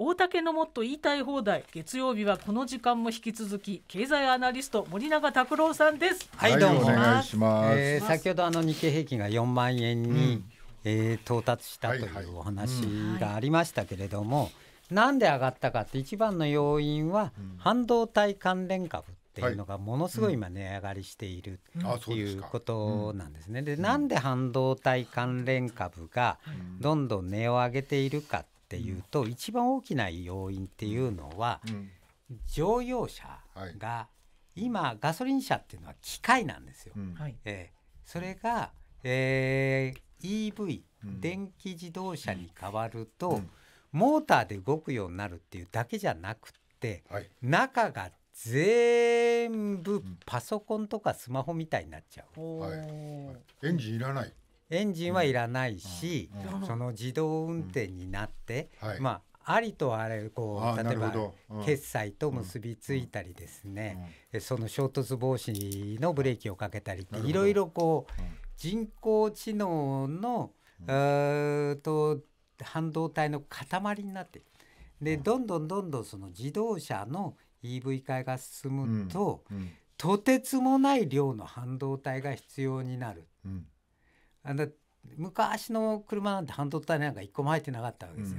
大竹のもっと言いたい放題月曜日はこの時間も引き続き経済アナリスト森永卓郎さんですはいどうも、お願いします、えー、先ほどあの日経平均が4万円に、うん、えー、到達したというお話がありましたけれども、なんで上がったかって一番の要因は半導体関連株っていうのがものすごい今値上がりしているということなんですね。でなんで半導体関連株がどんどん値を上げているかっていうと、うん、一番大きな要因っていうのは、うん、乗用車が、今ガソリン車っていうのは機械なんですよ。はい、えー、それが、えー、EV、電気自動車に変わると、モーターで動くようになるっていうだけじゃなくて、はい、中が全部パソコンとかスマホみたいになっちゃう、うんはい、エンジンいらないエンジンはいらないし、その自動運転になって、まあありとあれこう例えば決済と結びついたりですね、その衝突防止のブレーキをかけたりっていろいろこう、人工知能の、うん、と半導体の塊になってでどんどんどんどんその自動車の EV 化が進むと、うんうん、とてつもない量の半導体が必要になる、うん、あの昔の車なんて半導体なんか一個も入ってなかったわけですよ。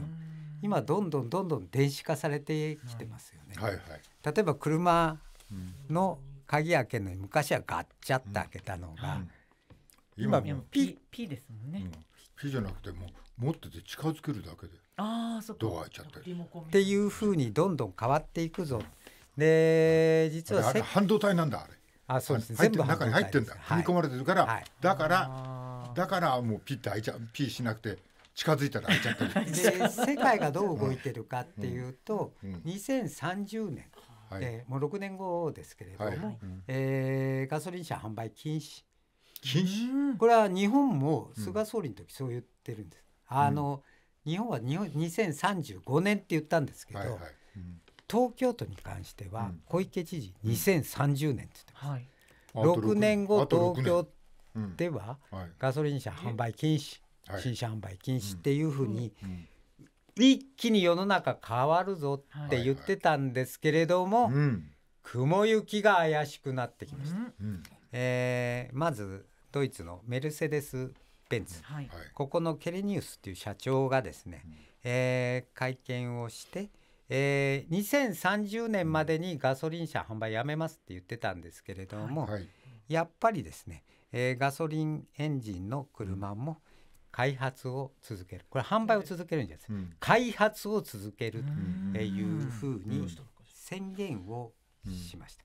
今どんどんどんどん電子化されてきてますよね。はいはい、例えば車の鍵開けのに昔はガッチャって開けたのが、今もピピですもんね、うん、じゃなくても持ってて近づけるだけであそドア開いちゃったりっていうふうにどんどん変わっていくぞで実はあれ半導体なんだあれあそうです、ね、全部中に入ってんだ組み込まれてるから、はい、だからだからもうピッて開いちゃうピーしなくて近づいたら開いちゃったり で世界がどう動いてるかっていうと、うんうん、2030年、はい、もう6年後ですけれども、はい、えー、ガソリン車販売禁止禁止これは日本も菅総理の時そう言ってるんです。うん、あの、日本は日本2035年って言ったんですけど、はいはい、東京都に関しては小池知事2030年って言ってます。はい6年後東京では、ガソリン車販売禁止、新車販売禁止っていうふうに、一気に世の中変わるぞって言ってたんですけれども、雲行きが怪しくなってきました、うんえー、まずドイツのメルセデス・ベンツ、はい、ここのケレニウスっていう社長がですね、うん、えー、会見をして、えー、2030年までにガソリン車販売やめますって言ってたんですけれども、はい、やっぱりですねえー、ガソリンエンジンの車も開発を続けるこれ販売を続けるんです、うん、開発を続けるというふうに宣言をしました。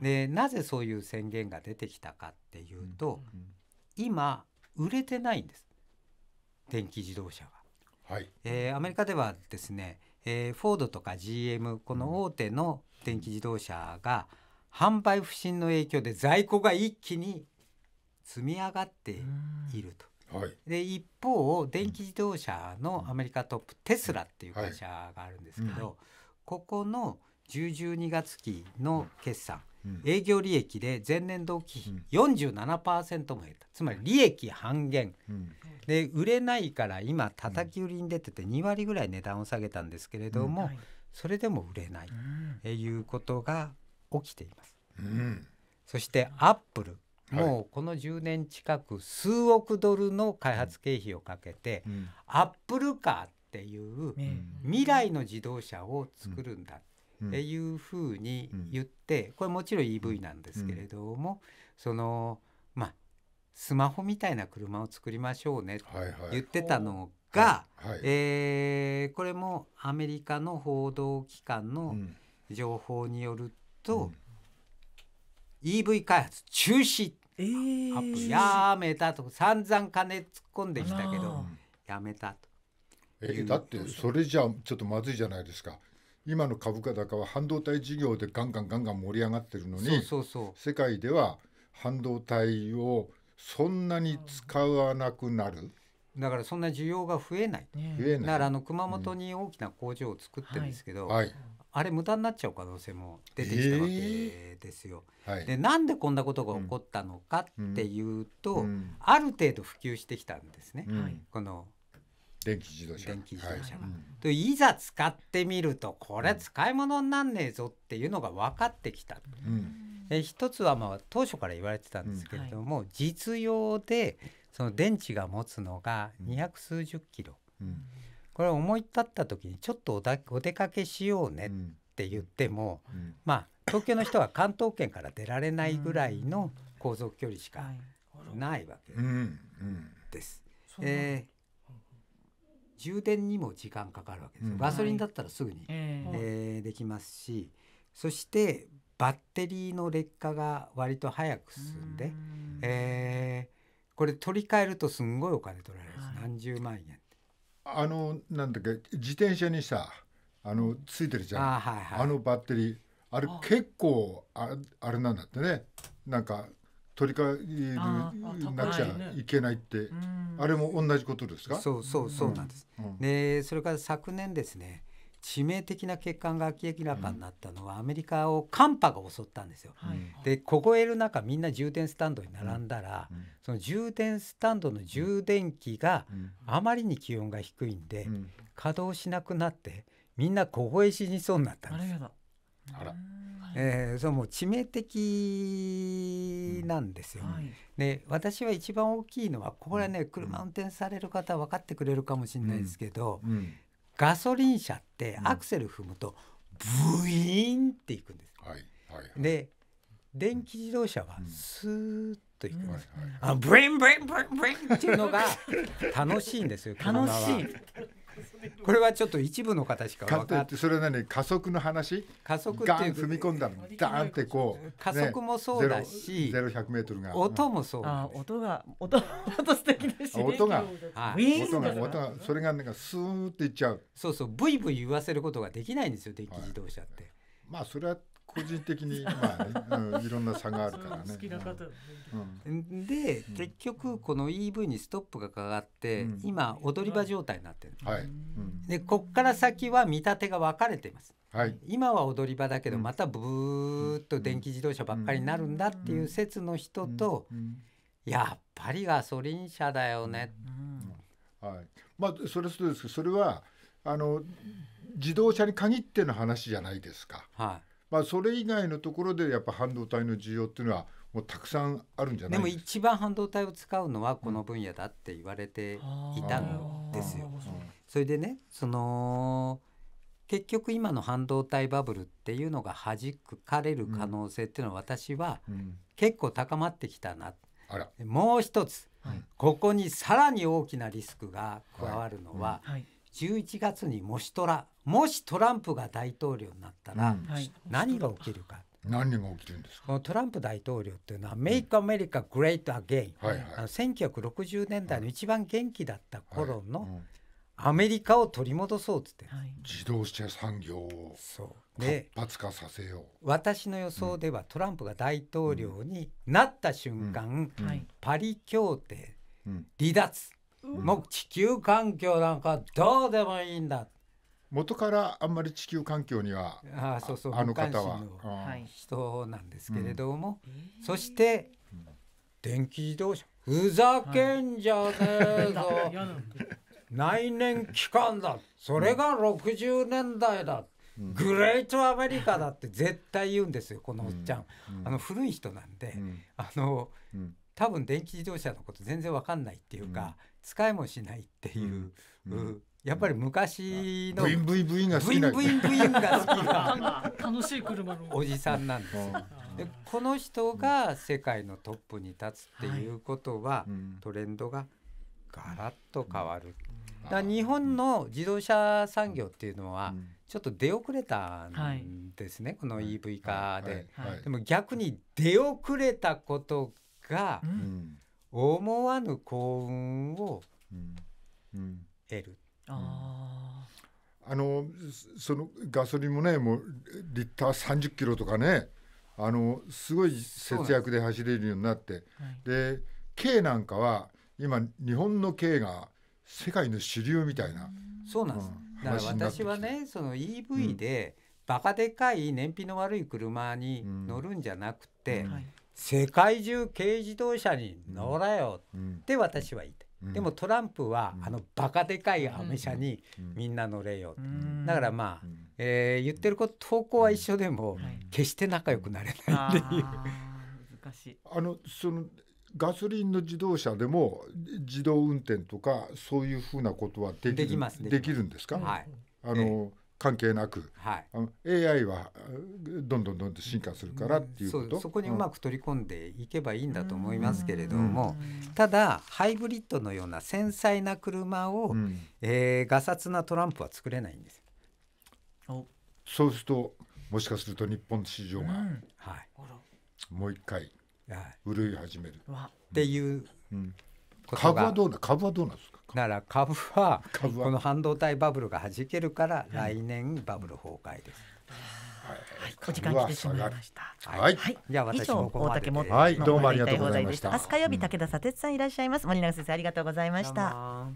でなぜそういう宣言が出てきたかっていうと、今売れてないんです電気自動車は、はいえー、アメリカではですね、えー、フォードとか GM この大手の電気自動車が販売不振の影響で在庫が一気に積み上がっていると。はい、で一方電気自動車のアメリカトップ、うん、テスラっていう会社があるんですけど、はいうん、ここの1 1 2月期の決算、うん、営業利益で前年同期比47%も減ったつまり利益半減、で売れないから今叩き売りに出てて2割ぐらい値段を下げたんですけれども、はい、それでも売れないということが起きています。そしてアップルもうこの10年近く数億ドルの開発経費をかけて、アップルカーっていう未来の自動車を作るんだっていうふうに言って、これもちろん EV なんですけれども、そのまあスマホみたいな車を作りましょうねて言ってたのが、えこれもアメリカの報道機関の情報によると、EV 開発中止、えー、やめたと散々金突っ込んできたけどやめたと。えー、だってそれじゃちょっとまずいじゃないですか。今の株価高は半導体事業でガンガンガンガン盛り上がってるのに世界では半導体をそんなに使わなくなる。だからそんな需要が増えない。増えない。だからあの熊本に大きな工場を作ってるんですけど、うんはい、あれ無駄になっちゃう可能性も出てきたわけですよ。えーはい、でなんでこんなことが起こったのかっていうと、うんうん、ある程度普及してきたんですね、うん、この電気自動車電気自動車が。はい、いざ使ってみるとこれ使い物になんねえぞっていうのが分かってきた。え一つはまあ当初から言われてたんですけれども、はい、実用でその電池が持つのが200数十キロ。これ思い立った時にちょっとおだお出かけしようねって言っても、うん、まあ東京の人は関東圏から出られないぐらいの航続距離しかないわけです。えー、充電にも時間かかるわけですよ。ガソリンだったらすぐに、はい、えー、できますしそしてバッテリーの劣化が割と早く進んで、えー、これ取り替えるとすんごいお金取られます、はい、何十万円。あのなんだっけ自転車にさあのついてるじゃんあはいはい、あのバッテリーあれ結構ああれなんだってねなんか取り替えるなちゃいけないってあれも同じことですかそうそうそうなんです、うんうん、でそれから昨年ですね致命的な欠陥が明らかになったのは、アメリカを寒波が襲ったんですよ。はい、で凍える中みんな充電スタンドに並んだら、うん、その充電スタンドの充電器があまりに気温が低いんで、稼働しなくなってみんな凍え死にそうになったんです。あらえー、そうもう致命的なんですよ、ね、うんはい、で私は一番大きいのはこれはね、車運転される方は分かってくれるかもしれないですけど、ガソリン車ってアクセル踏むとブイーンっていくんです。はいはいで電気自動車はスーッといくんです。あブインブインブインブインっていうのが楽しいんですよ。楽しい。これはちょっと一部の方しか分かってそれは何加速の話加速っていう踏み込んだダーンってこう、加速もそうだし、ゼロメートルが音もそう、あ音が音音素敵ですし、音が、音が音がそれがなんかスーっていっちゃうそうそうブイブイ言わせることができないんですよ電気自動車って、まあそれは個人的に、まあ、ね、うん、いろんな差があるからね。うん、で、結局この EV にストップがかかって、うん、今踊り場状態になってる、はい、でこっから先は見立てが分かれています。はい、今は踊り場だけどまたブーッと電気自動車ばっかりになるんだっていう説の人と、やっぱりガソリン車だよね。はいまあ、それそうですけどそれはあの自動車に限っての話じゃないですか。はいまあ、それ以外のところでやっぱ半導体の需要っていうのはもうたくさんあるんじゃないでも一番半導体を使うのはこの分野だって言われていたんですよ。それでねその結局今の半導体バブルっていうのが弾かれる可能性っていうのは私は結構高まってきたな、うん、もう一つ、はい、ここにさらに大きなリスクが加わるのは、はいはい11月にもしトラもしトランプが大統領になったら何が起きるか、何が起きるんですかトランプ大統領っていうのは、うん、メイクアメリカグレートアゲイン、はいはい、1960年代の一番元気だった頃のアメリカを取り戻そうっつって、はい、自動車産業を活発化させよう私の予想では、トランプが大統領になった瞬間、うんうん、パリ協定離脱、もう地球環境なんかどうでもいいんだ元からあんまり地球環境にはあそうそうあの方は人なんですけれども、そして電気自動車ふざけんじゃねえぞ、はい、内燃機関だそれが60年代だ、うん、グレートアメリカだって絶対言うんですよこのおっちゃん、うん、あの古い人なんで、あの、多分電気自動車のこと全然わかんないっていうか、うん、使いもしないっていう、うん、やっぱり昔のブインブインブインが好きな楽しい車のおじさんなんですよ。でこの人が世界のトップに立つっていうことは、トレンドがガラッと変わる。だ日本の自動車産業っていうのは、ちょっと出遅れたんですね、この EV 化で、はいでも逆に出遅れたことが、うん、思わぬ幸運を得る。ああのそのガソリンもねもうリッター30キロとかねあのすごい節約で走れるようになって、で K なんかは今日本の K が世界の主流みたいな、そうなんです、うん、だから私はねその EV で、バカでかい燃費の悪い車に乗るんじゃなくて、うんはい、世界中軽自動車に乗らよって私は言いたい。でもトランプは、あのバカでかいアメ車にみんな乗れよ、だからまあ、えー、言ってること投稿は一緒でも、決して仲良くなれないっていう、難しいあのそのガソリンの自動車でも自動運転とかそういうふうなことはできるできますできるんですか、はい、あの、関係なく、はい、AI はどんどんどんどん進化するからっていうことそこにうまく取り込んでいけばいいんだと思いますけれども、ただハイブリッドのような繊細な車を、うん、えー、ガサツなトランプは作れないんですそうするともしかすると日本市場が、うん、はい、もう一回潤い始める、っていう、うん株はどうは株はどうなんですかなら株はこの半導体バブルがはじけるから来年バブル崩壊です。はい、お時間来てしまいました。はい、はい、じゃあ私もここまでで。はい、どうもありがとうございました。明日火曜日武田佐哲さんいらっしゃいます。森永先生ありがとうございました。